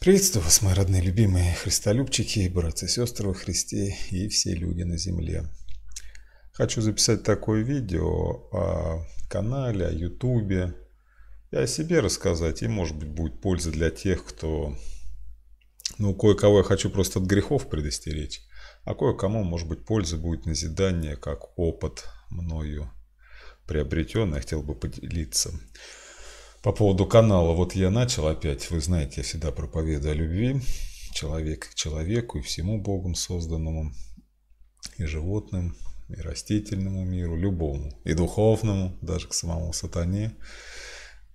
Приветствую вас, мои родные, любимые христолюбчики, братья и сестры во Христе и все люди на земле. Хочу записать такое видео о канале, о ютубе и о себе рассказать. И, может быть, будет польза для тех, кто... Ну, кое-кого я хочу просто от грехов предостеречь, а кое-кому, может быть, польза будет назидание, как опыт мною приобретенный. Я хотел бы поделиться. По поводу канала, вот я начал опять, вы знаете, я всегда проповедую о любви человек к человеку и всему Богом созданному, и животным, и растительному миру, любому, и духовному, даже к самому сатане.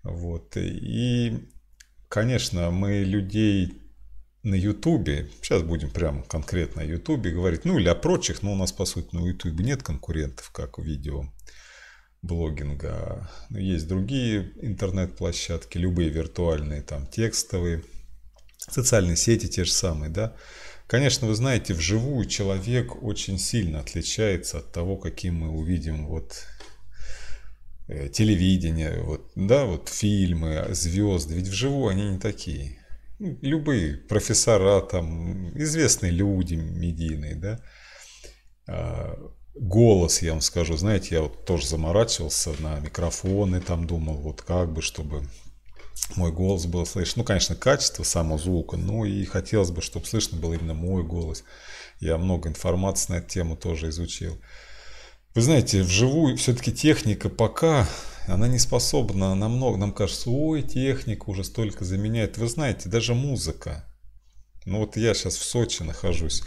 Вот. И, конечно, мы людей на Ютубе, сейчас будем прямо конкретно о Ютубе говорить, ну или о прочих, но у нас, по сути, на Ютубе нет конкурентов, как в видео блогинга. Ну, есть другие интернет-площадки, любые виртуальные, там текстовые, социальные сети те же самые, да. Конечно, вы знаете, вживую человек очень сильно отличается от того, каким мы увидим вот э, телевидение, вот, да, вот фильмы, звезды, ведь вживую они не такие. Ну, любые профессора, там, известные люди медийные, да, Э, голос, я вам скажу, знаете, я вот тоже заморачивался на микрофоны, там думал, вот как бы, чтобы мой голос был слышен. Ну, конечно, качество самого звука, но и хотелось бы, чтобы слышно был именно мой голос. Я много информации на эту тему тоже изучил. Вы знаете, вживую все-таки техника пока, она не способна много, нам кажется, ой, техника уже столько заменяет. Вы знаете, даже музыка. Ну вот я сейчас в Сочи нахожусь,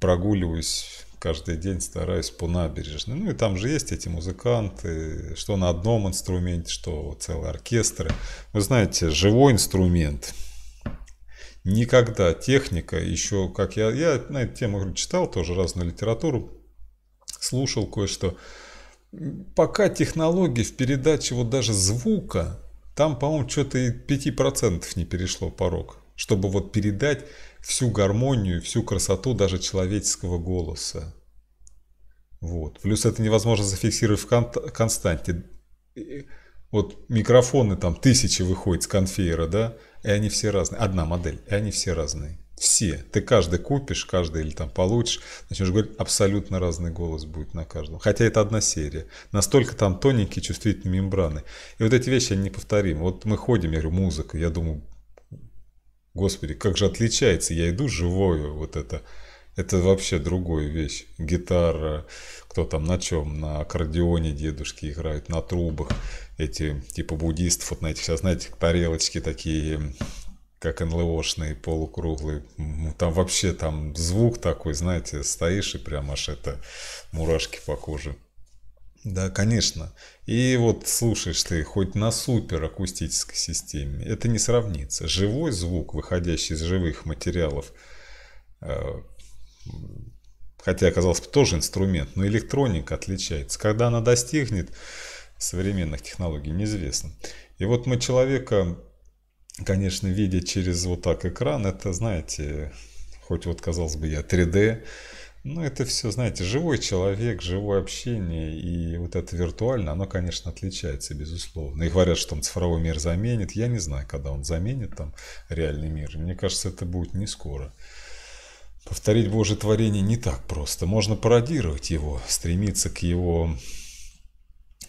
прогуливаюсь каждый день стараюсь по набережной. Ну и там же есть эти музыканты, что на одном инструменте, что целые оркестры. Вы знаете, живой инструмент. Никогда техника еще, как я, я на эту тему читал тоже разную литературу, слушал кое-что. Пока технологии в передаче вот даже звука, там, по-моему, что-то и 5% не перешло порог, чтобы вот передать всю гармонию, всю красоту даже человеческого голоса. Вот. Плюс это невозможно зафиксировать в константе. Вот микрофоны там тысячи выходят с конвейера, да, и они все разные. Одна модель, и они все разные. Все. Ты каждый купишь, каждый или там получишь. Начнешь говорить, абсолютно разный голос будет на каждом. Хотя это одна серия. Настолько там тоненькие чувствительные мембраны. И вот эти вещи, они неповторимы. Вот мы ходим, я говорю, музыка. Я думаю, Господи, как же отличается, я иду живою, вот это, это вообще другая вещь. Гитара, кто там на чем, на аккордеоне дедушки играют, на трубах, эти типа буддистов, вот на этих, сейчас знаете, тарелочки такие, как НЛОшные, полукруглые. Там вообще там звук такой, знаете, стоишь и прям аж это мурашки по коже. Да, конечно. И вот слушаешь ты хоть на суперакустической системе, это не сравнится. Живой звук, выходящий из живых материалов, э, хотя, казалось бы, тоже инструмент, но электроника отличается. Когда она достигнет современных технологий, неизвестно. И вот мы человека, конечно, видя через вот так экран, это, знаете, хоть вот, казалось бы, я 3D, ну, это все, знаете, живой человек, живое общение, и вот это виртуально, оно, конечно, отличается, безусловно. И говорят, что там цифровой мир заменит. Я не знаю, когда он заменит там реальный мир. Мне кажется, это будет не скоро. Повторить Божье творение не так просто. Можно пародировать его, стремиться к его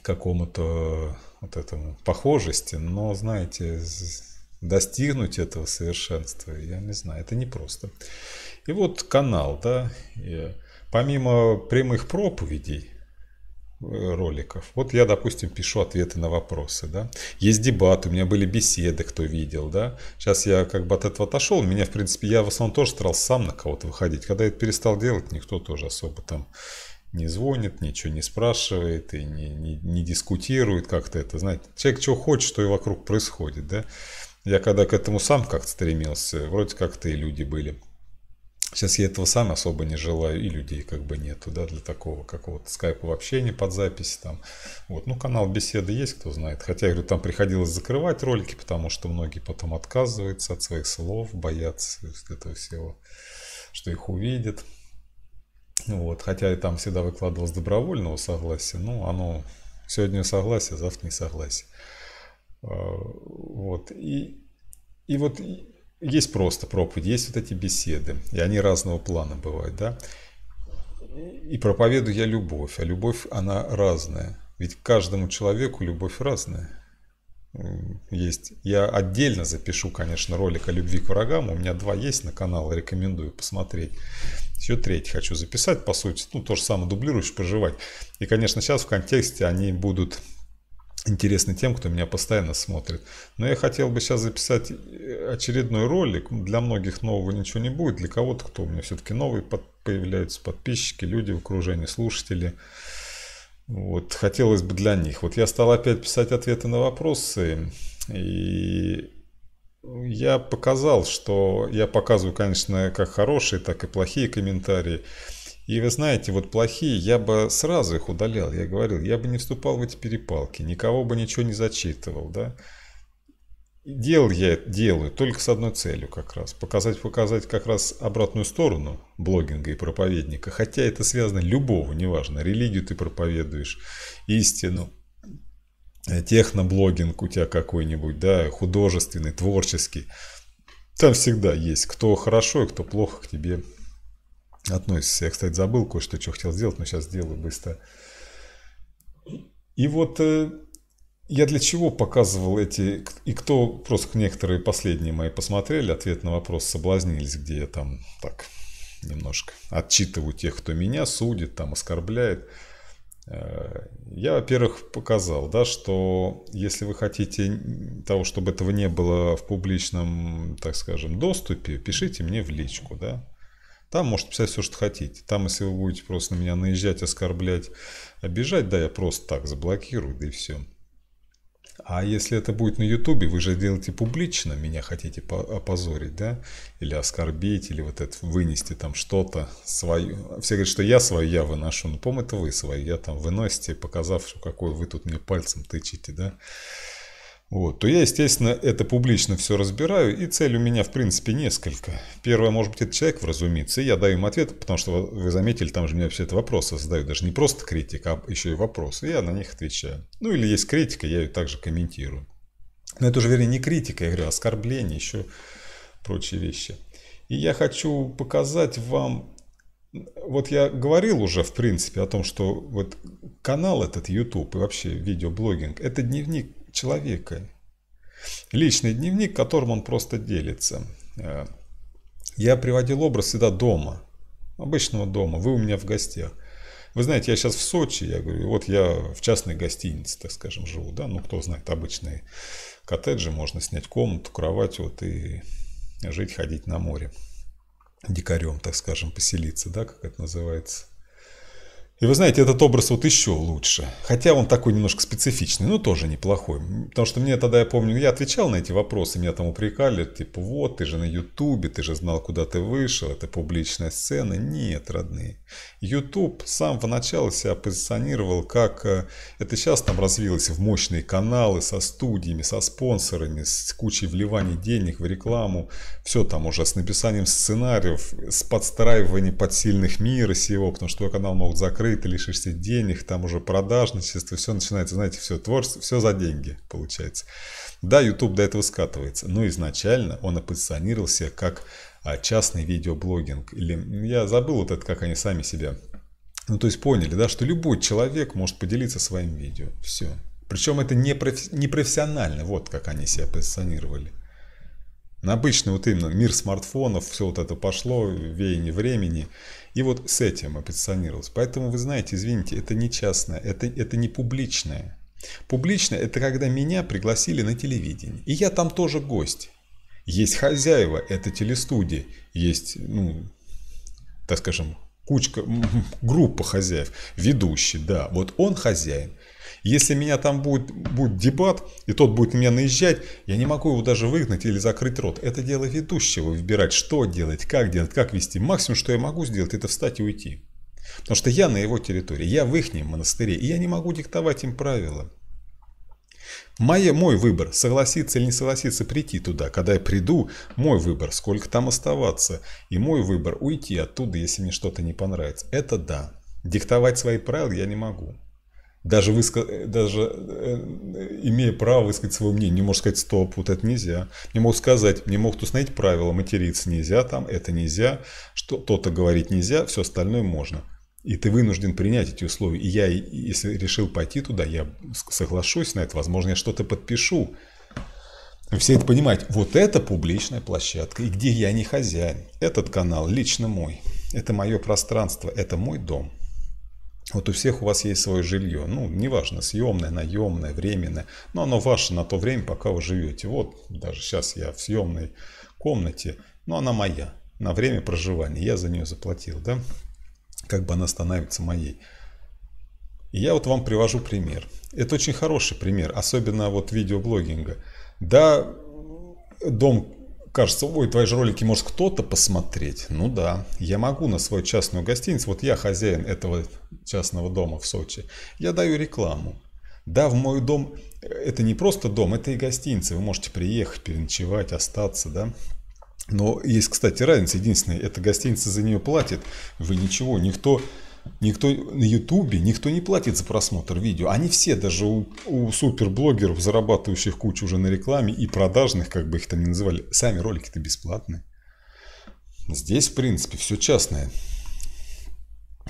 какому-то вот этому похожести, но, знаете, достигнуть этого совершенства, я не знаю, это непросто. просто. И вот канал, да, помимо прямых проповедей, э, роликов. Вот я, допустим, пишу ответы на вопросы, да. Есть дебаты, у меня были беседы, кто видел, да. Сейчас я как бы от этого отошел. Меня, в принципе, я в основном тоже старался сам на кого-то выходить. Когда я это перестал делать, никто тоже особо там не звонит, ничего не спрашивает и не, не, не дискутирует как-то это. Знаете, человек чего хочет, что и вокруг происходит, да. Я когда к этому сам как-то стремился, вроде как-то и люди были Сейчас я этого сам особо не желаю, и людей как бы нету, да, для такого какого-то скайпа вообще не под запись там. Вот, ну, канал беседы есть, кто знает. Хотя, я говорю, там приходилось закрывать ролики, потому что многие потом отказываются от своих слов, боятся этого всего, что их увидят. ну Вот, хотя и там всегда выкладывал с добровольного согласия, ну оно сегодня согласие, завтра не согласие. А, вот, и, и вот есть просто проповедь, есть вот эти беседы, и они разного плана бывают, да. И проповедую я любовь, а любовь, она разная. Ведь каждому человеку любовь разная. Есть. Я отдельно запишу, конечно, ролик о любви к врагам. У меня два есть на канал, рекомендую посмотреть. Еще третий хочу записать, по сути. Ну, то же самое, дублируешь, проживать. И, конечно, сейчас в контексте они будут интересны тем, кто меня постоянно смотрит. Но я хотел бы сейчас записать э, очередной ролик. Для многих нового ничего не будет. Для кого-то, кто у меня все-таки новый, под, появляются подписчики, люди в окружении, слушатели. Вот, хотелось бы для них. Вот я стал опять писать ответы на вопросы. И я показал, что я показываю, конечно, как хорошие, так и плохие комментарии. И вы знаете, вот плохие, я бы сразу их удалял, я говорил, я бы не вступал в эти перепалки, никого бы ничего не зачитывал, да. Делал я это, делаю только с одной целью как раз, показать, показать как раз обратную сторону блогинга и проповедника, хотя это связано любого, неважно, религию ты проповедуешь, истину, э, техноблогинг у тебя какой-нибудь, да, художественный, творческий, там всегда есть кто хорошо и а кто плохо к тебе относится. Я, кстати, забыл кое-что, что хотел сделать, но сейчас сделаю быстро. И вот э, я для чего показывал эти... И кто просто некоторые последние мои посмотрели, ответ на вопрос соблазнились, где я там так немножко отчитываю тех, кто меня судит, там оскорбляет. Э, я, во-первых, показал, да, что если вы хотите того, чтобы этого не было в публичном, так скажем, доступе, пишите мне в личку, да. Там можете писать все, что хотите. Там, если вы будете просто на меня наезжать, оскорблять, обижать, да, я просто так заблокирую, да и все. А если это будет на Ютубе, вы же делаете публично, меня хотите опозорить, да? Или оскорбить, или вот это вынести там что-то свое. Все говорят, что я свое я выношу, ну по-моему, это вы свое я там выносите, показав, что какой вы тут мне пальцем тычите, да? Вот, то я, естественно, это публично все разбираю, и цель у меня, в принципе, несколько. Первое, может быть, это человек вразумится, и я даю им ответ, потому что вы заметили, там же меня все это вопросы задают, даже не просто критика, а еще и вопросы, и я на них отвечаю. Ну, или есть критика, я ее также комментирую. Но это уже, вернее, не критика, я говорю, а оскорбление, еще прочие вещи. И я хочу показать вам, вот я говорил уже, в принципе, о том, что вот канал этот YouTube и вообще видеоблогинг – это дневник человека. Личный дневник, которым он просто делится. Э, я приводил образ всегда дома, обычного дома, вы у меня в гостях. Вы знаете, я сейчас в Сочи, я говорю, вот я в частной гостинице, так скажем, живу, да, ну кто знает, обычные коттеджи, можно снять комнату, кровать вот и жить, ходить на море дикарем, так скажем, поселиться, да, как это называется. И вы знаете, этот образ вот еще лучше. Хотя он такой немножко специфичный, но тоже неплохой. Потому что мне тогда, я помню, я отвечал на эти вопросы, меня там упрекали, типа, вот, ты же на Ютубе, ты же знал, куда ты вышел, это публичная сцена. Нет, родные. Ютуб сам поначалу себя позиционировал как... Э, это сейчас там развилось в мощные каналы со студиями, со спонсорами, с кучей вливаний денег в рекламу. Все там уже с написанием сценариев, с подстраиванием под сильных мира сего, потому что твой канал могут закрыть игры, ты лишишься денег, там уже продажничество, все начинается, знаете, все творчество, все за деньги получается. Да, YouTube до этого скатывается, но изначально он оппозиционировал себя как а, частный видеоблогинг. Или я забыл вот это, как они сами себя. Ну, то есть поняли, да, что любой человек может поделиться своим видео. Все. Причем это не, профи- не профессионально, вот как они себя позиционировали. Обычно вот именно мир смартфонов, все вот это пошло, веяние времени. И вот с этим оппозиционировалось. Поэтому, вы знаете, извините, это не частное, это, это не публичное. Публичное – это когда меня пригласили на телевидение. И я там тоже гость. Есть хозяева, это телестудия, Есть, ну, так скажем, кучка, группа хозяев. Ведущий, да. Вот он хозяин. Если меня там будет, будет дебат, и тот будет на меня наезжать, я не могу его даже выгнать или закрыть рот. Это дело ведущего, выбирать, что делать, как делать, как вести. Максимум, что я могу сделать, это встать и уйти. Потому что я на его территории, я в их монастыре, и я не могу диктовать им правила. Мое мой выбор, согласиться или не согласиться прийти туда. Когда я приду, мой выбор, сколько там оставаться. И мой выбор, уйти оттуда, если мне что-то не понравится. Это да. Диктовать свои правила я не могу даже, выска... Э, даже э, имея право высказать свое мнение, не может сказать, стоп, вот это нельзя. Не мог сказать, не могут установить правила, материться нельзя, там это нельзя, что то-то говорить нельзя, все остальное можно. И ты вынужден принять эти условия. И я, если решил пойти туда, я соглашусь на это, возможно, я что-то подпишу. Все это понимать. Вот это публичная площадка, и где я не хозяин. Этот канал лично мой. Это мое пространство, это мой дом. Вот у всех у вас есть свое жилье, ну, неважно, съемное, наемное, временное, но оно ваше на то время, пока вы живете. Вот даже сейчас я в съемной комнате, но она моя на время проживания, я за нее заплатил, да, как бы она становится моей. И я вот вам привожу пример. Это очень хороший пример, особенно вот видеоблогинга. Да, дом кажется, ой, твои же ролики может кто-то посмотреть. Ну да, я могу на свою частную гостиницу, вот я хозяин этого частного дома в Сочи, я даю рекламу. Да, в мой дом, э, это не просто дом, это и гостиница, вы можете приехать, переночевать, остаться, да. Но есть, кстати, разница единственная, эта гостиница за нее платит, вы ничего, никто Никто на Ютубе, никто не платит за просмотр видео. Они все, даже у, у суперблогеров, зарабатывающих кучу уже на рекламе и продажных, как бы их там ни называли, сами ролики-то бесплатные. Здесь, в принципе, все частное.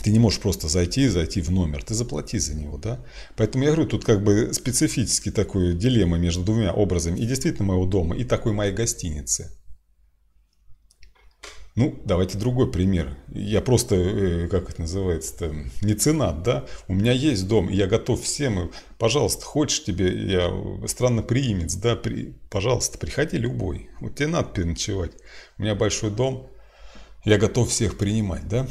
Ты не можешь просто зайти и зайти в номер, ты заплати за него, да? Поэтому я говорю, тут как бы специфический такой дилемма между двумя образами и действительно моего дома, и такой моей гостиницы. Ну, давайте другой пример. Я просто, э, как это называется-то, меценат, да? У меня есть дом, и я готов всем. Пожалуйста, хочешь тебе, я странно приимец, да? При, пожалуйста, приходи любой. Вот тебе надо переночевать. У меня большой дом, я готов всех принимать, да?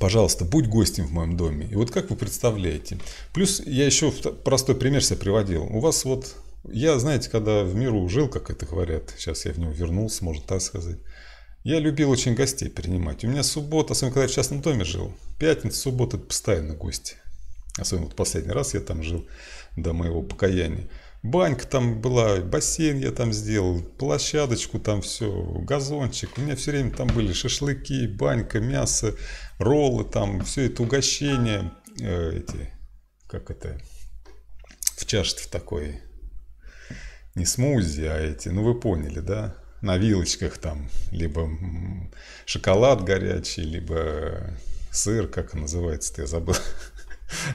Пожалуйста, будь гостем в моем доме. И вот как вы представляете? Плюс я еще простой пример себе приводил. У вас вот я, знаете, когда в миру жил, как это говорят, сейчас я в него вернулся, можно так сказать, я любил очень гостей принимать. У меня суббота, особенно когда я в частном доме жил, пятница, суббота – это постоянно гости. Особенно вот последний раз я там жил до моего покаяния. Банька там была, бассейн я там сделал, площадочку там все, газончик. У меня все время там были шашлыки, банька, мясо, роллы там, все это угощение. Э, эти, как это, в чаше в такой, не смузи, а эти, ну вы поняли, да? на вилочках там, либо шоколад горячий, либо сыр, как называется-то, я забыл.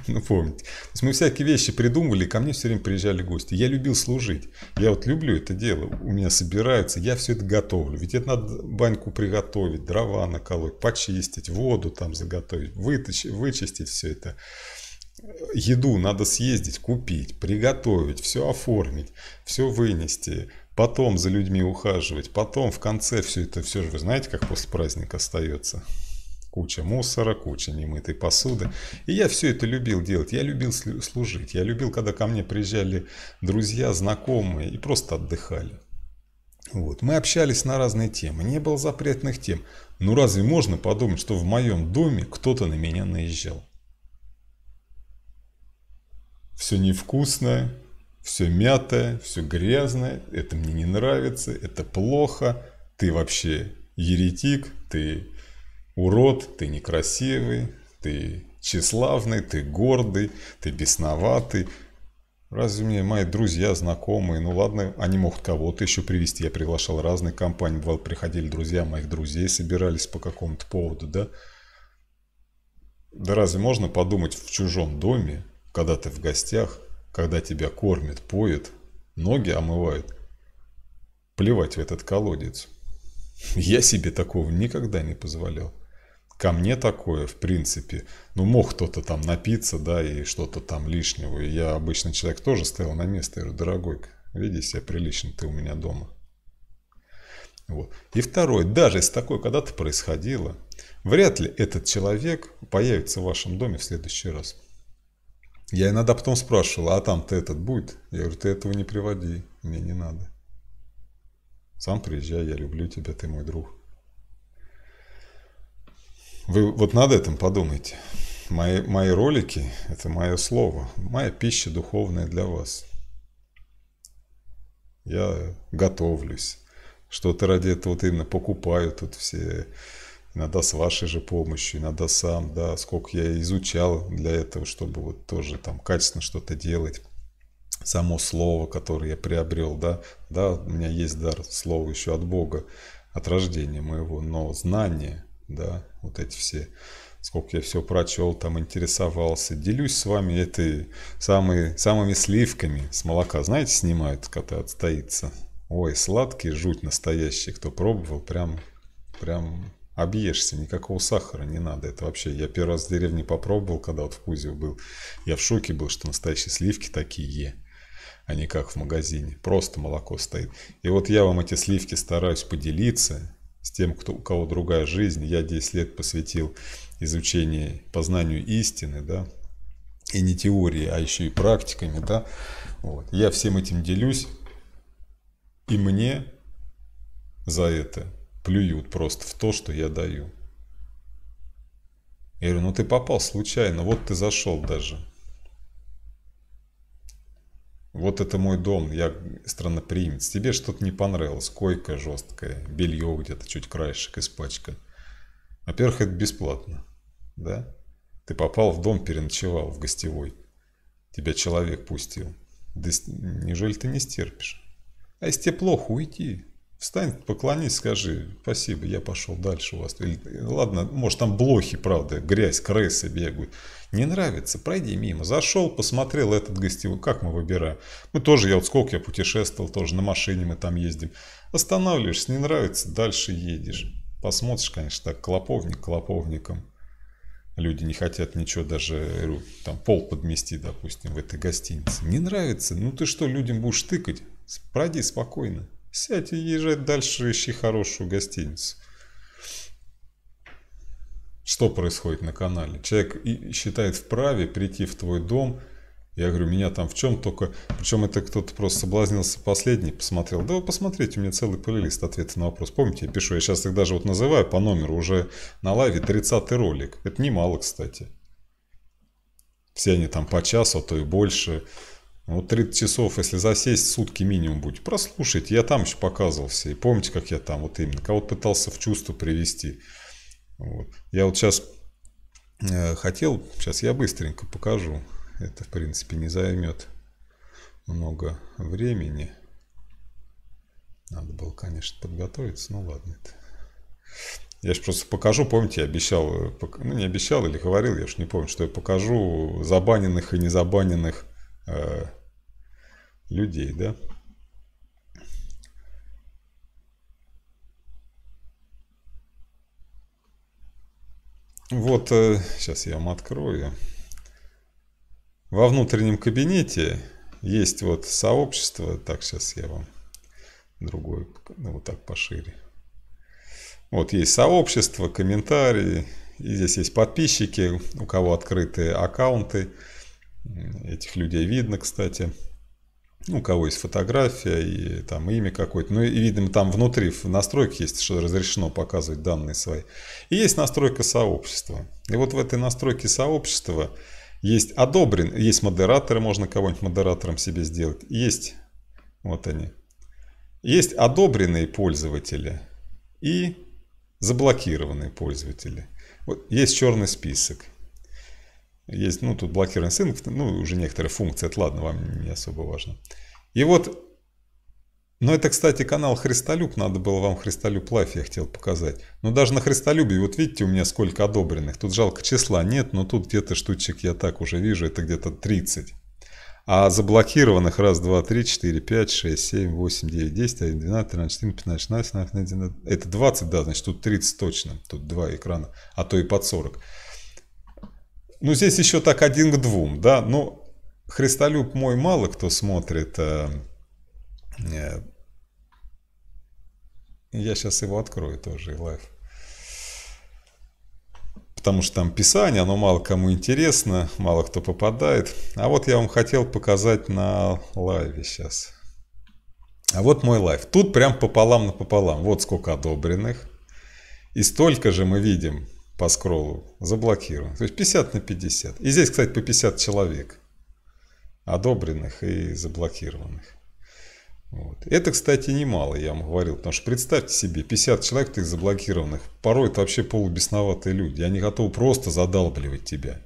Ну, помните. То есть мы всякие вещи придумывали, и ко мне все время приезжали гости. Я любил служить. Я вот люблю это дело. У меня собираются я все это готовлю. Ведь это надо баньку приготовить, дрова наколоть, почистить, воду там заготовить, вытащить, вычистить все это. Еду надо съездить, купить, приготовить, все оформить, все вынести, потом за людьми ухаживать, потом в конце все это, все же вы знаете, как после праздника остается. Куча мусора, куча немытой посуды. И я все это любил делать. Я любил служить. Я любил, когда ко мне приезжали друзья, знакомые и просто отдыхали. Вот. Мы общались на разные темы. Не было запретных тем. Ну разве можно подумать, что в моем доме кто-то на меня наезжал? Все невкусное, все мятое, все грязное, это мне не нравится, это плохо, ты вообще еретик, ты урод, ты некрасивый, ты тщеславный, ты гордый, ты бесноватый. Разве мне мои друзья, знакомые, ну ладно, они могут кого-то еще привести. Я приглашал разные компании, бывало, приходили друзья моих друзей, собирались по какому-то поводу, да. Да разве можно подумать в чужом доме, когда ты в гостях, когда тебя кормят, поют, ноги омывают. Плевать в этот колодец. Я себе такого никогда не позволял. Ко мне такое, в принципе, ну мог кто-то там напиться, да, и что-то там лишнего. И я обычный человек тоже стоял на место, я говорю, дорогой, веди себя прилично, ты у меня дома. Вот. И второе, даже если такое когда-то происходило, вряд ли этот человек появится в вашем доме в следующий раз. Я иногда потом спрашивал, а там-то этот будет? Я говорю, ты этого не приводи, мне не надо. Сам приезжай, я люблю тебя, ты мой друг. Вы вот над этим подумайте. Мои, мои ролики – это мое слово, моя пища духовная для вас. Я готовлюсь, что-то ради этого вот именно покупаю тут все иногда с вашей же помощью, иногда сам, да, сколько я изучал для этого, чтобы вот тоже там качественно что-то делать. Само слово, которое я приобрел, да, да, у меня есть дар слова еще от Бога, от рождения моего, но знание, да, вот эти все, сколько я все прочел, там интересовался, делюсь с вами этой самой, самыми сливками с молока, знаете, снимают, когда отстоится. Ой, сладкий, жуть настоящий, кто пробовал, прям, прям объешься, никакого сахара не надо. Это вообще, я первый раз в деревне попробовал, когда вот в Кузево был. Я в шоке был, что настоящие сливки такие, а не как в магазине. Просто молоко стоит. И вот я вам эти сливки стараюсь поделиться с тем, кто, у кого другая жизнь. Я 10 лет посвятил изучению, познанию истины, да, и не теории, а еще и практиками, да. Вот. Я всем этим делюсь, и мне за это плюют просто в то, что я даю. Я говорю, ну ты попал случайно, вот ты зашел даже. Вот это мой дом, я странноприимец. Тебе что-то не понравилось, койка жесткая, белье где-то чуть краешек испачкан. Во-первых, это бесплатно, да? Ты попал в дом, переночевал в гостевой. Тебя человек пустил. Да неужели ты не стерпишь? А если тебе плохо, уйти. Встань, поклонись, скажи, спасибо, я пошел дальше у вас. Или, ладно, может там блохи, правда, грязь, крысы бегают. Не нравится, пройди мимо. Зашел, посмотрел этот гостевой, как мы выбираем. Мы тоже, я вот сколько я путешествовал, тоже на машине мы там ездим. Останавливаешься, не нравится, дальше едешь. Посмотришь, конечно, так, клоповник клоповником. Люди не хотят ничего даже, там, пол подмести, допустим, в этой гостинице. Не нравится, ну ты что, людям будешь тыкать? Пройди спокойно. Сядь и езжай дальше, ищи хорошую гостиницу. Что происходит на канале? Человек считает вправе прийти в твой дом. Я говорю, меня там в чем только... Причем это кто-то просто соблазнился последний, посмотрел. Да вы посмотрите, у меня целый плейлист ответа на вопрос. Помните, я пишу, я сейчас их даже вот называю по номеру уже на лайве 30 ролик. Это немало, кстати. Все они там по часу, а то и больше. Вот 30 часов, если засесть, сутки минимум будет. Прослушайте, я там еще показывался. И помните, как я там вот именно, кого пытался в чувство привести. Вот. Я вот сейчас э, хотел, сейчас я быстренько покажу. Это, в принципе, не займет много времени. Надо было, конечно, подготовиться, ну ладно. Это. Я же просто покажу, помните, я обещал, э, ну не обещал или говорил, я уж не помню, что я покажу забаненных и незабаненных э, людей, да? Вот, э, сейчас я вам открою. Во внутреннем кабинете есть вот сообщество. Так, сейчас я вам другое, ну, вот так пошире. Вот есть сообщество, комментарии. И здесь есть подписчики, у кого открытые аккаунты. Этих людей видно, кстати ну, у кого есть фотография и там имя какое-то. Ну, и, видимо, там внутри в настройках есть, что разрешено показывать данные свои. И есть настройка сообщества. И вот в этой настройке сообщества есть одобрен, есть модераторы, можно кого-нибудь модератором себе сделать. Есть, вот они. Есть одобренные пользователи и заблокированные пользователи. Вот есть черный список. Есть, ну, тут блокированный инстинкт, ну, уже некоторые функции, это ладно, вам не особо важно. И вот, ну, это, кстати, канал Христолюб, надо было вам Христолюб Лайф я хотел показать. Но даже на Христолюбе, вот видите, у меня сколько одобренных. Тут жалко числа нет, но тут где-то штучек я так уже вижу, это где-то 30. А заблокированных раз, два, три, четыре, пять, шесть, семь, восемь, девять, десять, один, двенадцать, тринадцать, четырнадцать, пятнадцать, шестнадцать, семнадцать, Это двадцать, да, значит, тут тридцать точно. Тут два экрана, а то и под сорок. Ну, здесь еще так один к двум, да. Ну, Христолюб мой мало кто смотрит. Э, э, я сейчас его открою тоже, и лайв. Потому что там писание, оно мало кому интересно, мало кто попадает. А вот я вам хотел показать на лайве сейчас. А вот мой лайв. Тут прям пополам на пополам. Вот сколько одобренных. И столько же мы видим по скроллу заблокирован. То есть 50 на 50. И здесь, кстати, по 50 человек одобренных и заблокированных. Вот. Это, кстати, немало, я вам говорил, потому что представьте себе, 50 человек таких заблокированных, порой это вообще полубесноватые люди, они готовы просто задалбливать тебя.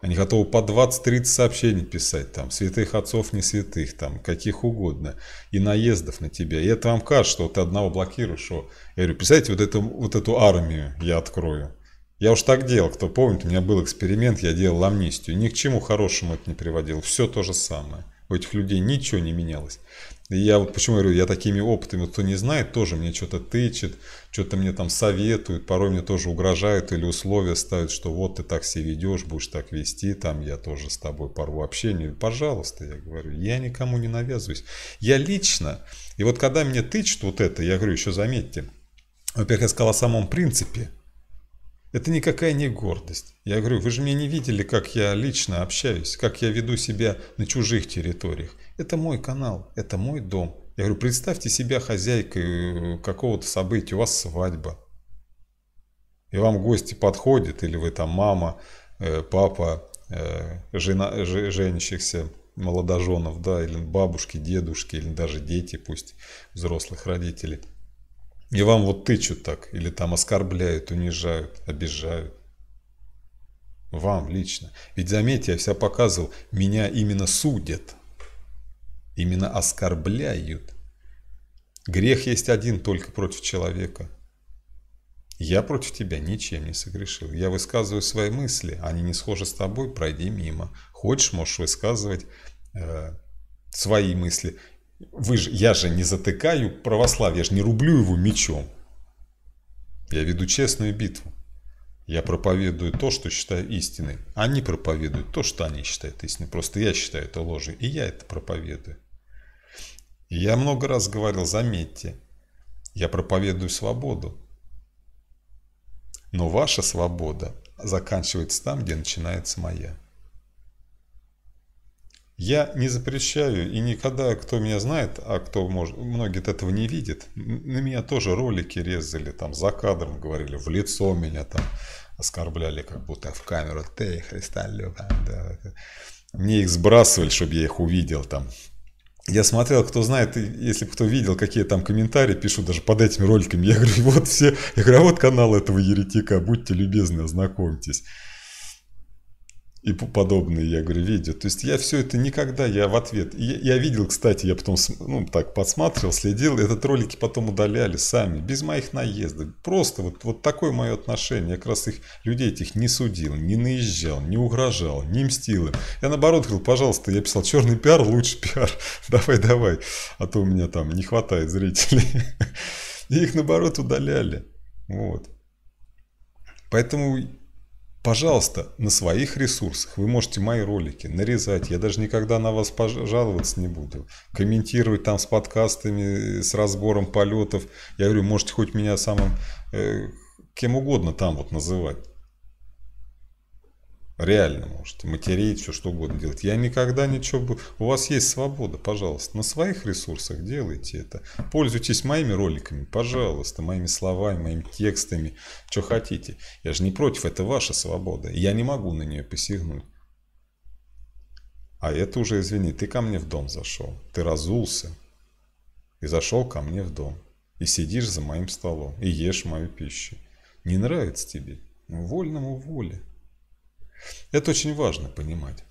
Они готовы по 20-30 сообщений писать, там, святых отцов, не святых, там, каких угодно, и наездов на тебя. И это вам кажется, что ты одного блокируешь, что... Я говорю, представляете, вот эту, вот эту армию я открою. Я уж так делал, кто помнит, у меня был эксперимент, я делал амнистию. Ни к чему хорошему это не приводило, все то же самое. У этих людей ничего не менялось. И я вот почему говорю, я такими опытами, кто не знает, тоже мне что-то тычет, что-то мне там советуют, порой мне тоже угрожают или условия ставят, что вот ты так себя ведешь, будешь так вести, там я тоже с тобой порву общение. Пожалуйста, я говорю, я никому не навязываюсь. Я лично, и вот когда мне тычут вот это, я говорю, еще заметьте, во-первых, я сказал о самом принципе, это никакая не гордость. Я говорю, вы же меня не видели, как я лично общаюсь, как я веду себя на чужих территориях. Это мой канал, это мой дом, я говорю, представьте себя хозяйкой э, какого-то события, у вас свадьба. И вам гости подходят, или вы там мама, э, папа, э, жена, женщихся молодоженов, да, или бабушки, дедушки, или даже дети, пусть взрослых родителей. И вам вот тычут так, или там оскорбляют, унижают, обижают. Вам лично. Ведь заметьте, я вся показывал, меня именно судят именно оскорбляют. Грех есть один только против человека. Я против тебя ничем не согрешил. Я высказываю свои мысли, они не схожи с тобой, пройди мимо. Хочешь, можешь высказывать э, свои мысли. Вы же, я же не затыкаю православие, я же не рублю его мечом. Я веду честную битву. Я проповедую то, что считаю истиной. Они проповедуют то, что они считают истиной. Просто я считаю это ложью, и я это проповедую. Я много раз говорил, заметьте, я проповедую свободу. Но ваша свобода заканчивается там, где начинается моя. Я не запрещаю, и никогда, кто меня знает, а кто, может, многие от этого не видит, на меня тоже ролики резали, там, за кадром говорили, в лицо меня там оскорбляли, как будто в камеру, ты, Христолюба, да. Мне их сбрасывали, чтобы я их увидел там, я смотрел, кто знает, если кто видел, какие там комментарии пишут даже под этими роликами. Я говорю, вот все, я говорю, а вот канал этого еретика, будьте любезны, ознакомьтесь и подобные, я говорю, видео. То есть я все это никогда, я в ответ. Я, я видел, кстати, я потом, ну, так, подсматривал, следил, этот ролики потом удаляли сами, без моих наездов. Просто вот, вот такое мое отношение. Я как раз их, людей этих не судил, не наезжал, не угрожал, не мстил им. Я наоборот говорил, пожалуйста, я писал, черный пиар лучше пиар, давай, давай, а то у меня там не хватает зрителей. И их, наоборот, удаляли. Вот. Поэтому Пожалуйста, на своих ресурсах вы можете мои ролики нарезать. Я даже никогда на вас пожаловаться не буду. Комментировать там с подкастами, с разбором полетов. Я говорю, можете хоть меня самым э, кем угодно там вот называть. Реально можете материть, все что угодно делать. Я никогда ничего бы... У вас есть свобода, пожалуйста. На своих ресурсах делайте это. Пользуйтесь моими роликами, пожалуйста, моими словами, моими текстами, что хотите. Я же не против, это ваша свобода. Я не могу на нее посягнуть. А это уже, извини, ты ко мне в дом зашел. Ты разулся и зашел ко мне в дом. И сидишь за моим столом, и ешь мою пищу. Не нравится тебе? Ну, вольному воле. Это очень важно понимать.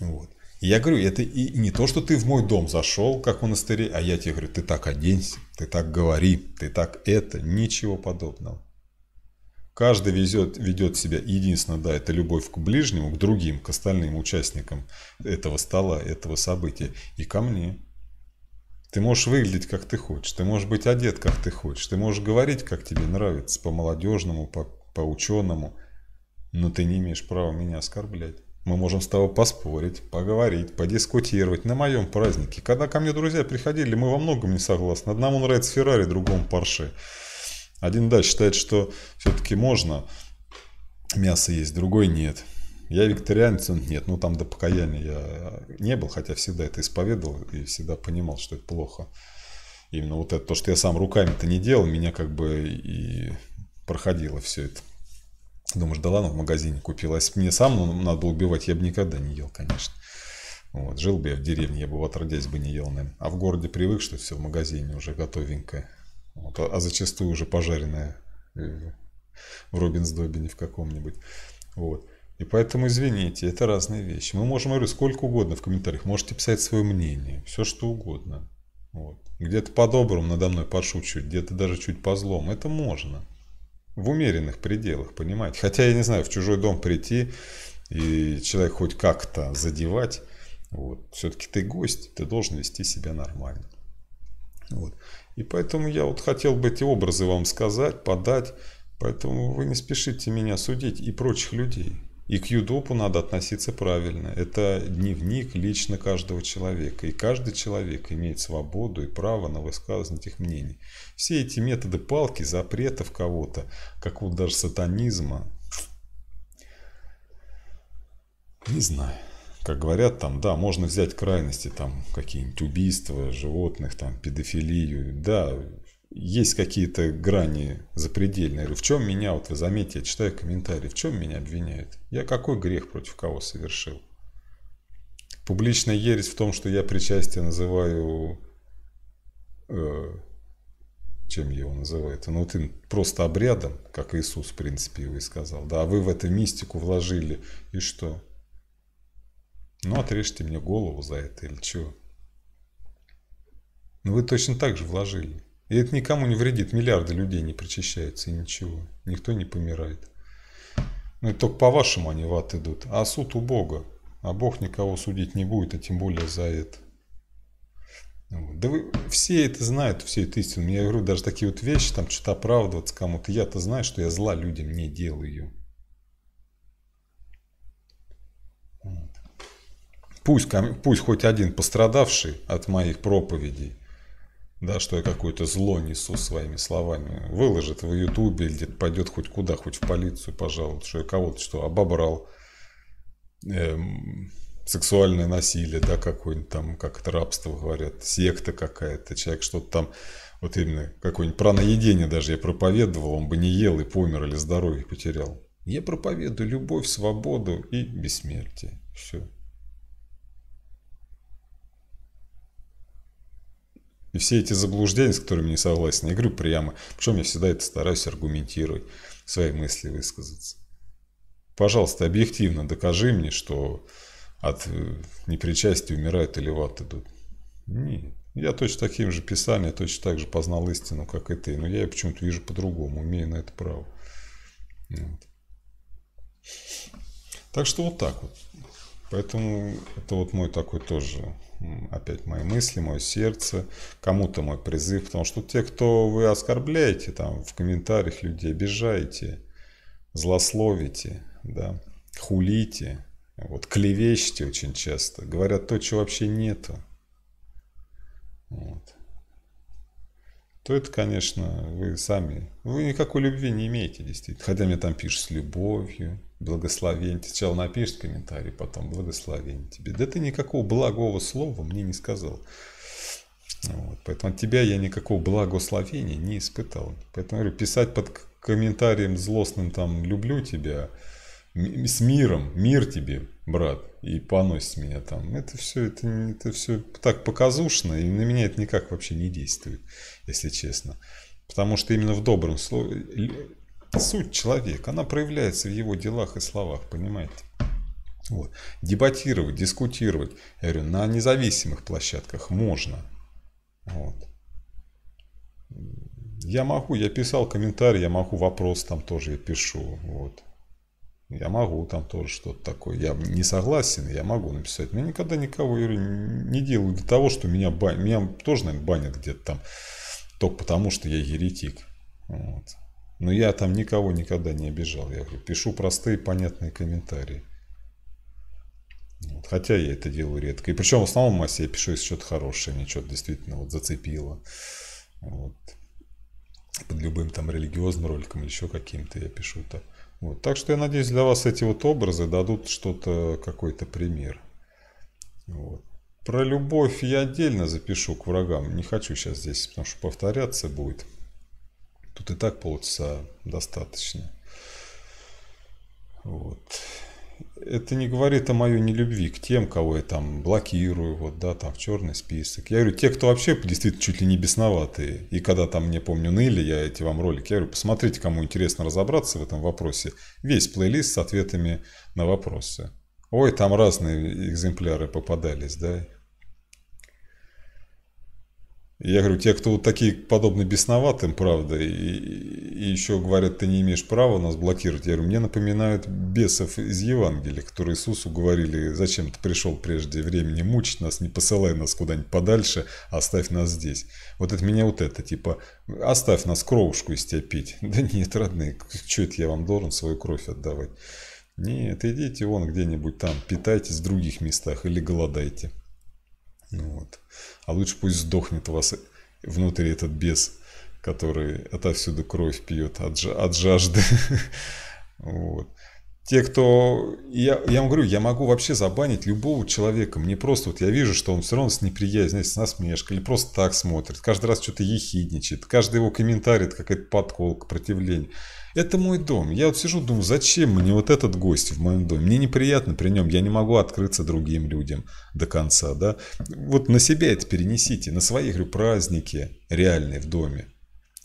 Вот. И я говорю, это и не то, что ты в мой дом зашел, как в монастыре, а я тебе говорю, ты так оденься, ты так говори, ты так это, ничего подобного. Каждый везет, ведет себя, единственно, да, это любовь к ближнему, к другим, к остальным участникам этого стола, этого события и ко мне. Ты можешь выглядеть, как ты хочешь, ты можешь быть одет, как ты хочешь, ты можешь говорить, как тебе нравится, по-молодежному, по-ученому, по молодежному по ученому по но «Ну, ты не имеешь права меня оскорблять. Мы можем с тобой поспорить, поговорить, подискутировать на моем празднике. Когда ко мне друзья приходили, мы во многом не согласны. Одному нравится Феррари, другому Порше. Один, да, считает, что все-таки можно мясо есть, другой нет. Я вегетарианец, он нет. Ну, там до покаяния я не был, хотя всегда это исповедовал и всегда понимал, что это плохо. Именно вот это, то, что я сам руками-то не делал, меня как бы и проходило все это. Думаешь, да ладно, в магазине купила. Если бы мне сам ну, надо было убивать, я бы никогда не ел, конечно. Вот. Жил бы я в деревне, я бы отродясь бы не ел, наверное. А в городе привык, что все в магазине уже готовенькое. Вот. А, а зачастую уже пожаренное э, в Робинсдобине в каком-нибудь. Вот. И поэтому, извините, это разные вещи. Мы можем говорить сколько угодно в комментариях. Можете писать свое мнение, все что угодно. Вот. Где-то по-доброму надо мной подшучивать, где-то даже чуть по-злому. Это можно в умеренных пределах, понимаете. Хотя я не знаю, в чужой дом прийти и человек хоть как-то задевать, вот, все-таки ты гость, ты должен вести себя нормально. Вот. И поэтому я вот хотел бы эти образы вам сказать, подать, поэтому вы не спешите меня судить и прочих людей. И к юдопу надо относиться правильно. Это дневник лично каждого человека. И каждый человек имеет свободу и право на высказывание этих мнений. Все эти методы палки, запретов кого-то, как вот даже сатанизма, не знаю. Как говорят, там, да, можно взять крайности, там, какие-нибудь убийства животных, там, педофилию, да, есть какие-то грани запредельные. В чем меня, вот вы заметите, я читаю комментарии, в чем меня обвиняют? Я какой грех против кого совершил? Публичная ересь в том, что я причастие называю... Э, чем я его называю? Ну, вот им просто обрядом, как Иисус, в принципе, его и сказал. Да, а вы в эту мистику вложили. И что? Ну, отрежьте мне голову за это или чего? Ну, вы точно так же вложили. И это никому не вредит. Миллиарды людей не причащаются и ничего. Никто не помирает. Ну, и только по-вашему они в ад идут. А суд у Бога. А Бог никого судить не будет, а тем более за это. Да вы все это знают, все это истину. Я говорю, даже такие вот вещи, там что-то оправдываться кому-то. Я-то знаю, что я зла людям не делаю. Пусть, пусть хоть один пострадавший от моих проповедей – да, что я какое-то зло несу своими словами. Выложит в Ютубе или где-то пойдет хоть куда, хоть в полицию, пожалуй, что я кого-то что обобрал. Эм, сексуальное насилие, да, какое-нибудь там, как это рабство говорят, секта какая-то, человек что-то там, вот именно какое-нибудь праноедение даже я проповедовал, он бы не ел и помер или здоровье потерял. Я проповедую любовь, свободу и бессмертие. Все. И все эти заблуждения, с которыми не согласен, я говорю прямо. Причем я всегда это стараюсь аргументировать, свои мысли высказаться. Пожалуйста, объективно докажи мне, что от э, непричастия умирают или в ад идут. Нет. Я точно таким же писанием, точно так же познал истину, как и ты. Но я ее почему-то вижу по-другому, умею на это право. Вот. Так что вот так вот. Поэтому это вот мой такой тоже, опять мои мысли, мое сердце, кому-то мой призыв, потому что те, кто вы оскорбляете, там в комментариях людей обижаете, злословите, да, хулите, вот клевещете очень часто, говорят то, чего вообще нету. Вот то это, конечно, вы сами, вы никакой любви не имеете, действительно. Хотя мне там пишут с любовью, благословение. Сначала напишет комментарий, потом благословение тебе. Да ты никакого благого слова мне не сказал. Вот. Поэтому от тебя я никакого благословения не испытал. Поэтому говорю, писать под комментарием злостным там «люблю тебя», с миром, мир тебе, брат, и понось меня там. Это все, это, это все так показушно, и на меня это никак вообще не действует, если честно. Потому что именно в добром слове суть человека, она проявляется в его делах и словах, понимаете? Вот. Дебатировать, дискутировать, я говорю, на независимых площадках можно. Вот. Я могу, я писал комментарий, я могу вопрос там тоже, я пишу. Вот. Я могу там тоже что-то такое. Я не согласен, я могу написать. Но я никогда никого, Юрий, не делаю для того, что меня банят. Меня тоже, наверное, банят где-то там только потому, что я еретик. Вот. Но я там никого никогда не обижал. Я говорю, пишу простые, понятные комментарии. Вот. Хотя я это делаю редко. И причем в основном массе я пишу, если что-то хорошее, мне что-то действительно вот зацепило. Вот. Под любым там религиозным роликом или еще каким-то я пишу так. Вот. Так что я надеюсь, для вас эти вот образы дадут что-то, какой-то пример. Вот. Про любовь я отдельно запишу к врагам. Не хочу сейчас здесь, потому что повторяться будет. Тут и так полчаса достаточно. Вот это не говорит о моей нелюбви к тем, кого я там блокирую, вот, да, там, в черный список. Я говорю, те, кто вообще действительно чуть ли не бесноватые, и когда там, мне помню, ныли я эти вам ролики, я говорю, посмотрите, кому интересно разобраться в этом вопросе, весь плейлист с ответами на вопросы. Ой, там разные экземпляры попадались, да, я говорю, те, кто вот такие подобны бесноватым, правда, и, и еще говорят, ты не имеешь права нас блокировать. Я говорю, мне напоминают бесов из Евангелия, которые Иисусу говорили, зачем ты пришел прежде времени мучить нас, не посылай нас куда-нибудь подальше, оставь нас здесь. Вот это меня вот это, типа, оставь нас кровушку из тебя пить. Да нет, родные, что это я вам должен свою кровь отдавать? Нет, идите вон где-нибудь там, питайтесь в других местах или голодайте. Ну вот. А лучше пусть сдохнет у вас внутри этот бес, который отовсюду кровь пьет от, от жажды. Вот. Те, кто... Я, я вам говорю, я могу вообще забанить любого человека. Мне просто... Вот я вижу, что он все равно с неприязнью, с насмешкой. Или просто так смотрит. Каждый раз что-то ехидничает. Каждый его комментарий – это какая-то подколка, противление. Это мой дом. Я вот сижу, думаю, зачем мне вот этот гость в моем доме? Мне неприятно при нем, я не могу открыться другим людям до конца, да? Вот на себя это перенесите, на свои, говорю, праздники реальные в доме.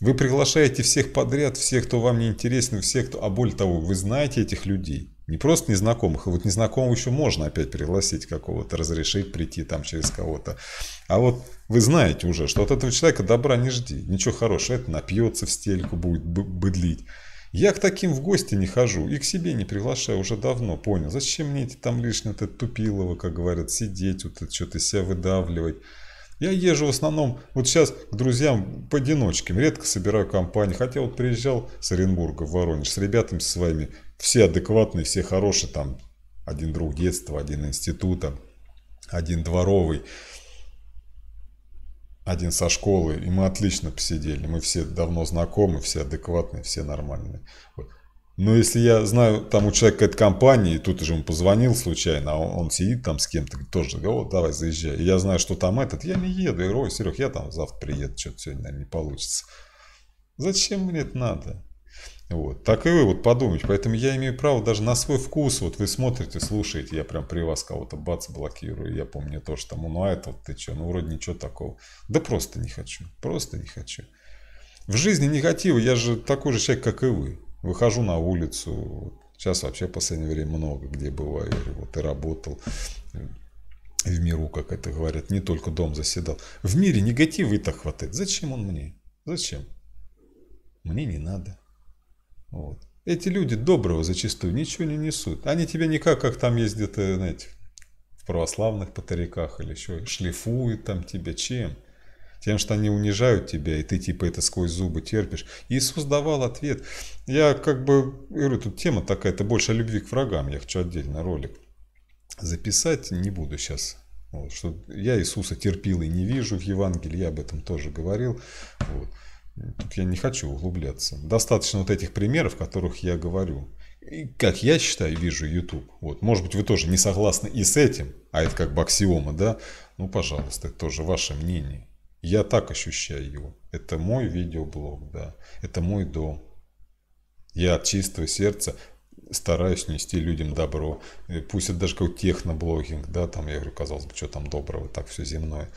Вы приглашаете всех подряд, всех, кто вам не интересен, всех, кто... А более того, вы знаете этих людей. Не просто незнакомых, а вот незнакомого еще можно опять пригласить какого-то, разрешить прийти там через кого-то. А вот вы знаете уже, что от этого человека добра не жди, ничего хорошего, это напьется в стельку, будет быдлить. Я к таким в гости не хожу и к себе не приглашаю уже давно, понял. Зачем мне эти там лишние это тупилово, как говорят, сидеть, вот это что-то себя выдавливать. Я езжу в основном вот сейчас к друзьям поодиночке, редко собираю компании, хотя вот приезжал с Оренбурга в Воронеж с ребятами своими, все адекватные, все хорошие, там один друг детства, один института, один дворовый один со школы, и мы отлично посидели. Мы все давно знакомы, все адекватные, все нормальные. Вот. Но если я знаю, там у человека какая компания, и тут уже ему позвонил случайно, а он, он сидит там с кем-то, тоже, о, давай, заезжай. И я знаю, что там этот, я не еду, и говорю, ой, Серег, я там завтра приеду, что-то сегодня, наверное, не получится. Зачем мне это надо? Вот. Так и вы вот подумайте. Поэтому я имею право даже на свой вкус. Вот вы смотрите, слушаете, я прям при вас кого-то бац блокирую. Я помню то, что там, ну а это вот ты что, ну вроде ничего такого. Да просто не хочу, просто не хочу. В жизни негатива, я же такой же человек, как и вы. Выхожу на улицу, сейчас вообще в последнее время много где бываю, вот и работал в миру, как это говорят, не только дом заседал. В мире негатива и так хватает. Зачем он мне? Зачем? Мне не надо. Вот. Эти люди доброго зачастую ничего не несут. Они тебя никак, как там есть где-то, знаете, в православных патариках или еще, шлифуют там тебя чем? Тем, что они унижают тебя, и ты типа это сквозь зубы терпишь. Иисус давал ответ. Я как бы, говорю, тут тема такая, это больше о любви к врагам. Я хочу отдельно ролик записать, не буду сейчас. Вот, что я Иисуса терпил и не вижу в Евангелии, я об этом тоже говорил. Вот. Тут я не хочу углубляться. Достаточно вот этих примеров, о которых я говорю. И, как я считаю, вижу YouTube. Вот, может быть, вы тоже не согласны и с этим, а это как бы аксиома, да? Ну, пожалуйста, это тоже ваше мнение. Я так ощущаю его. Это мой видеоблог, да. Это мой дом. Я от чистого сердца стараюсь нести людям добро. И э, пусть это даже какой-то техноблогинг, да, там, я говорю, казалось бы, что там доброго, так все земное.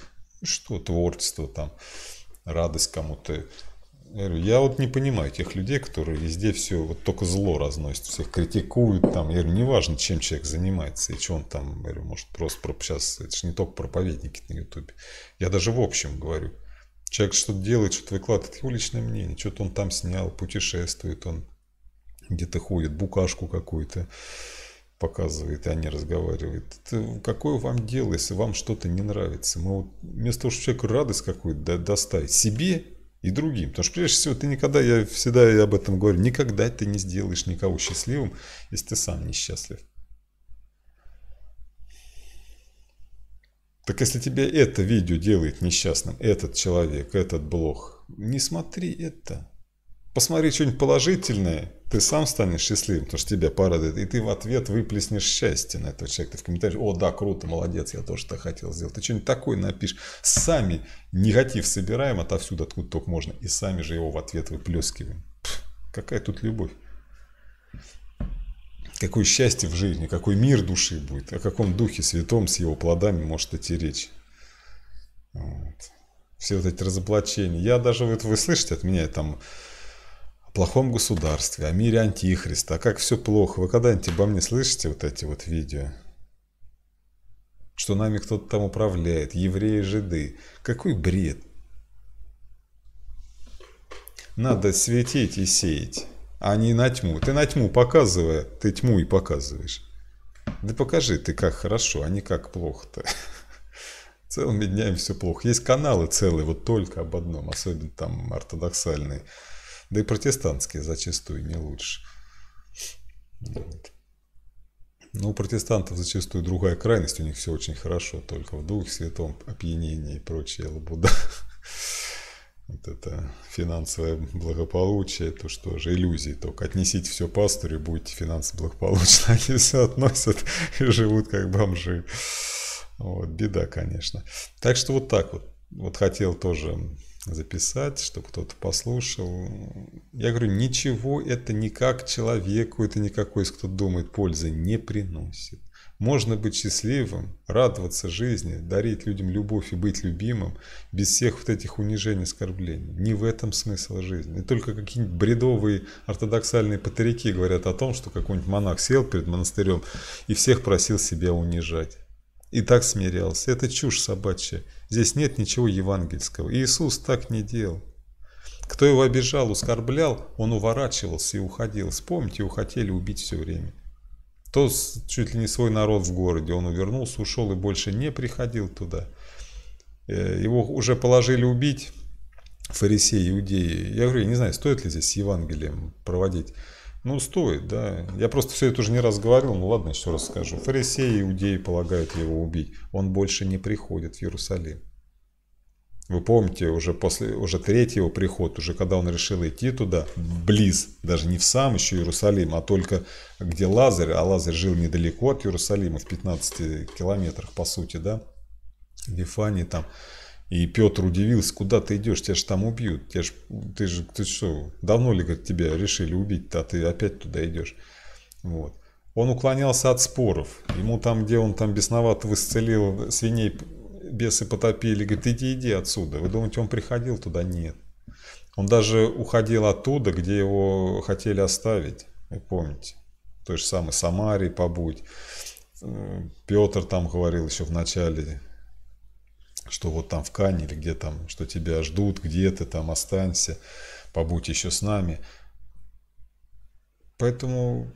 Что, творчество там радость кому-то. Я, вот не понимаю тех людей, которые везде все, вот только зло разносят, всех критикуют там. Я говорю, неважно, чем человек занимается и что он там, я говорю, может, просто проп... сейчас, это же не только проповедники на Ютубе. Я даже в общем говорю. Человек что-то делает, что-то выкладывает, его личное мнение, что-то он там снял, путешествует, он где-то ходит, букашку какую-то показывает, и они разговаривают. Это какое вам дело, если вам что-то не нравится? Мы вот вместо того, чтобы человеку радость какую-то доставить себе и другим. Потому что, прежде всего, ты никогда, я всегда я об этом говорю, никогда ты не сделаешь никого счастливым, если ты сам несчастлив. Так если тебе это видео делает несчастным, этот человек, этот блог, не смотри это. Посмотри что-нибудь положительное, ты сам станешь счастливым, потому что тебя порадует, и ты в ответ выплеснешь счастье на этого человека. Ты в комментариях, о, да, круто, молодец, я тоже так хотел сделать. Ты что-нибудь такое напишешь. Сами негатив собираем отовсюду, откуда только можно, и сами же его в ответ выплескиваем. Пфф, какая тут любовь? Какое счастье в жизни, какой мир души будет, о каком духе святом с его плодами может идти речь. Вот. Все вот эти разоблачения. Я даже, вот вы слышите от меня, там, плохом государстве, о мире Антихриста, а как все плохо. Вы когда-нибудь обо мне слышите вот эти вот видео? Что нами кто-то там управляет, евреи, жиды. Какой бред. Надо светить и сеять, а не на тьму. Ты на тьму показывая, ты тьму и показываешь. Да покажи ты, как хорошо, а не как плохо-то. Целыми днями все плохо. Есть каналы целые, вот только об одном, особенно там ортодоксальные. Да и протестантские зачастую не лучше. Вот. Но у протестантов зачастую другая крайность, у них все очень хорошо, только в духе святом опьянении и прочее лабуда. Вот это финансовое благополучие, то что же иллюзии, только отнесите все пастырю, будете финансово благополучно, они все относят и живут как бомжи. Вот, беда, конечно. Так что вот так вот. Вот хотел тоже записать, чтобы кто-то послушал. Я говорю, ничего это никак человеку, это никакой, кто думает, пользы не приносит. Можно быть счастливым, радоваться жизни, дарить людям любовь и быть любимым без всех вот этих унижений, оскорблений. Не в этом смысл жизни. И только какие-нибудь бредовые ортодоксальные патарики говорят о том, что какой-нибудь монах сел перед монастырем и всех просил себя унижать и так смирялся. Это чушь собачья. Здесь нет ничего евангельского. Иисус так не делал. Кто его обижал, ускорблял, он уворачивался и уходил. Вспомните, его хотели убить все время. То чуть ли не свой народ в городе, он увернулся, ушел и больше не приходил туда. Э, его уже положили убить, фарисеи, иудеи. Я говорю, я не знаю, стоит ли здесь с Евангелием проводить ну, стоит, да. Я просто все это уже не раз говорил, ну ладно, еще раз скажу. Фарисеи и иудеи полагают его убить. Он больше не приходит в Иерусалим. Вы помните, уже после, уже третий его приход, уже когда он решил идти туда, близ, даже не в сам еще Иерусалим, а только где Лазарь, а Лазарь жил недалеко от Иерусалима, в 15 километрах, по сути, да, в Вифании там, и Петр удивился, куда ты идешь, тебя же там убьют. Тебя ж, ты же, ты что, давно ли говорит, тебя решили убить а ты опять туда идешь. Вот. Он уклонялся от споров. Ему там, где он там бесновато высцелил свиней, бесы потопили, говорит, иди, иди отсюда. Вы думаете, он приходил туда? Нет. Он даже уходил оттуда, где его хотели оставить, вы помните. То же самое Самарий побудь. Э, Петр там говорил еще в начале что вот там в Кане или где там, что тебя ждут, где ты там, останься, побудь еще с нами. Поэтому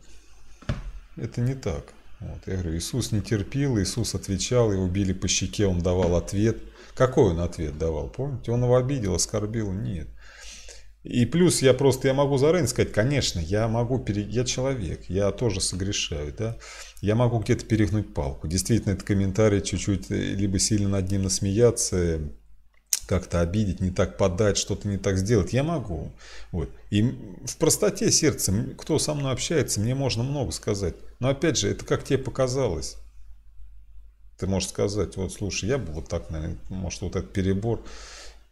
это не так. Вот, я говорю, Иисус не терпел Иисус отвечал, его били по щеке, он давал ответ. Какой он ответ давал, помните? Он его обидел, оскорбил? Нет. И плюс я просто, я могу заранее сказать, конечно, я могу, пере... я человек, я тоже согрешаю, да, я могу где-то перегнуть палку. Действительно, этот комментарий чуть-чуть, э, либо сильно над ним насмеяться, как-то обидеть, не так подать, что-то не так сделать, я могу. Вот. И в простоте сердца, кто со мной общается, мне можно много сказать. Но опять же, это как тебе показалось. Ты можешь сказать, вот слушай, я бы вот так, наверное, может вот этот перебор.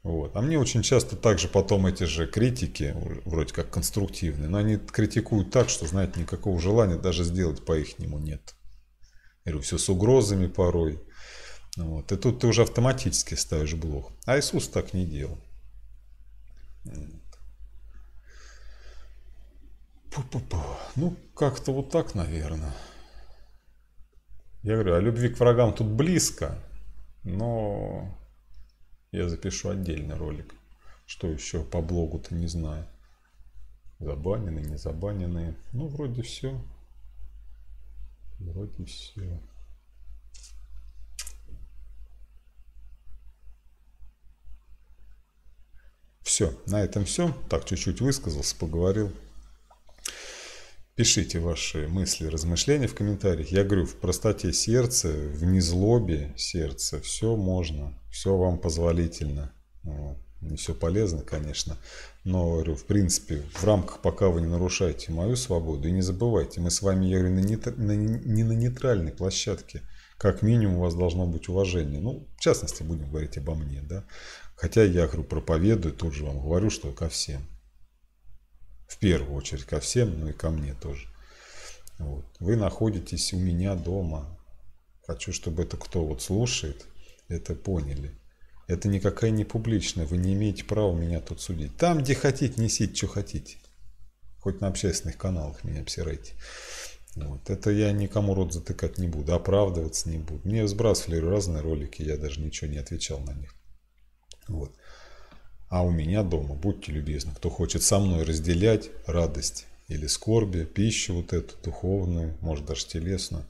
Вот. А мне очень часто также потом эти же критики, вроде как конструктивные, но они критикуют так, что, знаете, никакого желания даже сделать по-ихнему нет. Я говорю, все с угрозами порой. Вот. И тут ты уже автоматически ставишь блок. А Иисус так не делал. Пу-пу-пу. Ну, как-то вот так, наверное. Я говорю, а любви к врагам тут близко, но я запишу отдельный ролик. Что еще по блогу-то не знаю. Забаненные, не забаненные. Ну, вроде все. Вроде все. Все, на этом все. Так, чуть-чуть высказался, поговорил. Пишите ваши мысли, размышления в комментариях. Я говорю, в простоте сердца, в незлобе сердца все можно, все вам позволительно. Вот. Не все полезно, конечно, но, говорю, в принципе, в рамках, пока вы не нарушаете мою свободу, и не забывайте, мы с вами, я говорю, на нейтр... на... не на нейтральной площадке. Как минимум у вас должно быть уважение. Ну, в частности, будем говорить обо мне, да. Хотя я, говорю, проповедую, тут же вам говорю, что ко всем. В первую очередь ко всем, ну и ко мне тоже. Вот. Вы находитесь у меня дома. Хочу, чтобы это кто вот слушает, это поняли. Это никакая не публичная, вы не имеете права меня тут судить. Там, где хотите, несите, что хотите. Хоть на общественных каналах меня обсирайте. Вот. Это я никому рот затыкать не буду, оправдываться не буду. Мне сбрасывали разные ролики, я даже ничего не отвечал на них. Вот а у меня дома, будьте любезны, кто хочет со мной разделять радость или скорби, пищу вот эту духовную, может даже телесную,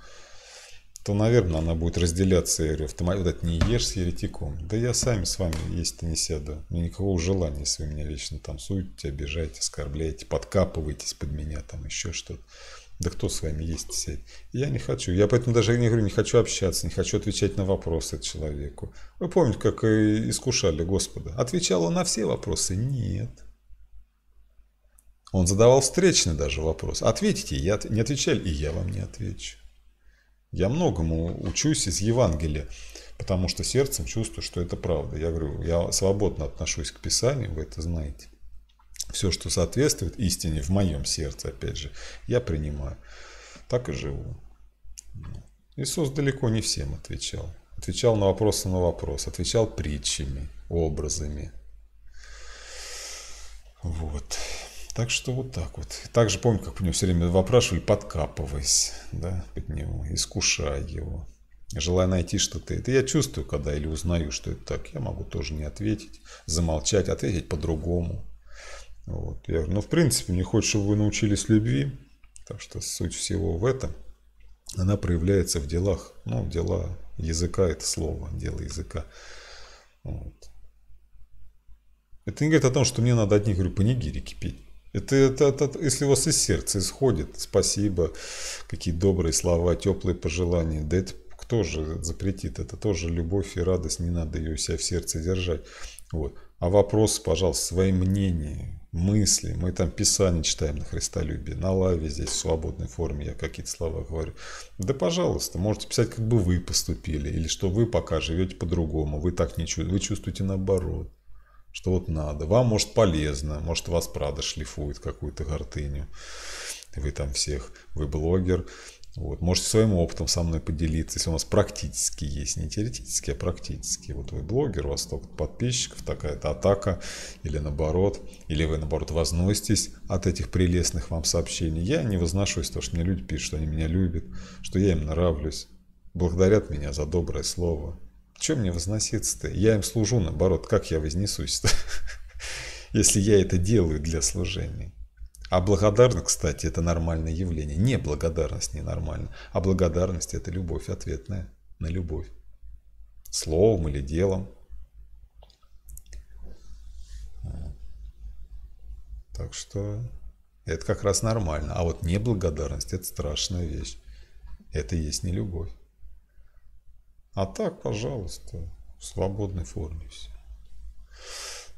то, наверное, она будет разделяться. Я говорю, автомобиль, вот это не ешь с еретиком. Да я сами с вами есть-то не сяду. У никакого желания, если вы меня вечно там суете, обижаете, оскорбляете, подкапываетесь под меня, там еще что-то. Да кто с вами есть сядь? Я не хочу. Я поэтому даже не говорю, не хочу общаться, не хочу отвечать на вопросы человеку. Вы помните, как э, искушали Господа? Отвечал он на все вопросы? Нет. Он задавал встречный даже вопрос. Ответите, я не отвечали, и я вам не отвечу. Я многому учусь из Евангелия, потому что сердцем чувствую, что это правда. Я говорю, я свободно отношусь к Писанию, вы это знаете. Все, что соответствует истине в моем сердце, опять же, я принимаю. Так и живу. Ну, Иисус далеко не всем отвечал. Отвечал на вопросы на вопрос. Отвечал притчами, образами. Вот. Так что вот так вот. также помню, как у него все время вопрашивали, подкапываясь да, под него, искушая его, желая найти что-то. Это я чувствую, когда или узнаю, что это так. Я могу тоже не ответить, замолчать, ответить по-другому. Вот. Я говорю, ну, в принципе, не хочешь, чтобы вы научились любви, так что суть всего в этом. Она проявляется в делах. Ну, дела языка – это слово, дело языка. Вот. Это не говорит о том, что мне надо от говорю, панигири кипеть. Это, это, это если у вас из сердца исходит, спасибо, какие добрые слова, теплые пожелания, да это кто же запретит? Это тоже любовь и радость, не надо ее у себя в сердце держать. Вот. А вопрос, пожалуйста, свои мнения, мысли. Мы там Писание читаем на Христолюбие, на лаве здесь в свободной форме я какие-то слова говорю. Да, пожалуйста, можете писать, как бы вы поступили, или что вы пока живете по-другому, вы так не чувствуете, вы чувствуете наоборот, что вот надо. Вам, может, полезно, может, вас, правда, шлифует какую-то гортыню. Вы там всех, вы блогер, вот. Можете своим опытом со мной поделиться, если у нас практически есть, не теоретически, а практически. Вот вы блогер, у вас столько подписчиков, такая-то атака, или наоборот, или вы наоборот возноситесь от этих прелестных вам сообщений. Я не возношусь, потому что мне люди пишут, что они меня любят, что я им нравлюсь, благодарят меня за доброе слово. Чем мне возноситься-то? Я им служу, наоборот, как я вознесусь-то, если я это делаю для служения? А благодарность, кстати, это нормальное явление. Не благодарность ненормально, а благодарность это любовь, ответная на любовь. Словом или делом. Так что это как раз нормально. А вот неблагодарность – это страшная вещь. Это и есть не любовь. А так, пожалуйста, в свободной форме все.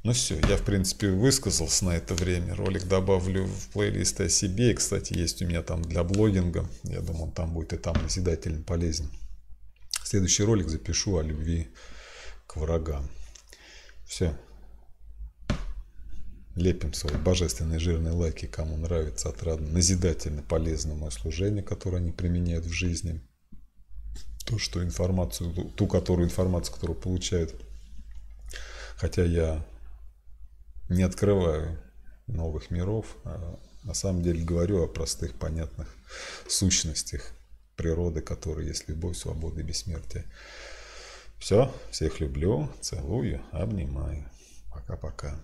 Ну все, я в принципе высказался на это время. Ролик добавлю в плейлист о себе. И, кстати, есть у меня там для блогинга. Я думаю, он там будет и там назидательно полезен. Следующий ролик запишу о любви к врагам. Все. Лепим свои божественные жирные лайки, кому нравится, отрадно, назидательно полезно мое служение, которое они применяют в жизни. То, что информацию, ту, которую информацию, которую получают. Хотя я не открываю новых миров, а на самом деле говорю о простых, понятных сущностях природы, которые есть любовь, свобода и бессмертие. Все, всех люблю, целую, обнимаю. Пока-пока.